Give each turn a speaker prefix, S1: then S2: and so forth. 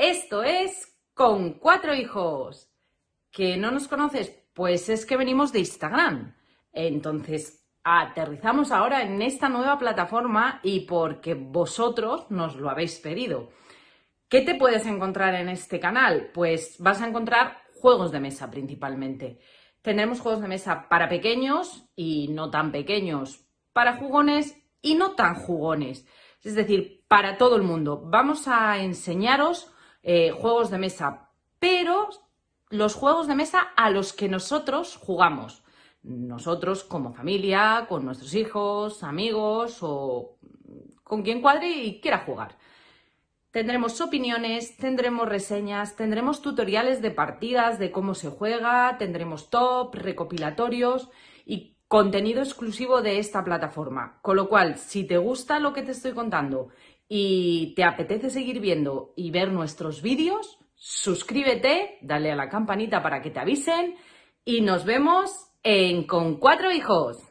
S1: Esto es Con Cuatro Hijos. ¿Que no nos conoces? Pues es que venimos de Instagram. Entonces, aterrizamos ahora en esta nueva plataforma y porque vosotros nos lo habéis pedido. ¿Qué te puedes encontrar en este canal? Pues vas a encontrar juegos de mesa principalmente. tenemos juegos de mesa para pequeños y no tan pequeños, para jugones y no tan jugones. Es decir, para todo el mundo. Vamos a enseñaros eh, juegos de mesa, pero los juegos de mesa a los que nosotros jugamos. Nosotros como familia, con nuestros hijos, amigos o con quien cuadre y quiera jugar. Tendremos opiniones, tendremos reseñas, tendremos tutoriales de partidas, de cómo se juega, tendremos top, recopilatorios y contenido exclusivo de esta plataforma. Con lo cual, si te gusta lo que te estoy contando y te apetece seguir viendo y ver nuestros vídeos, suscríbete, dale a la campanita para que te avisen y nos vemos en Con Cuatro Hijos.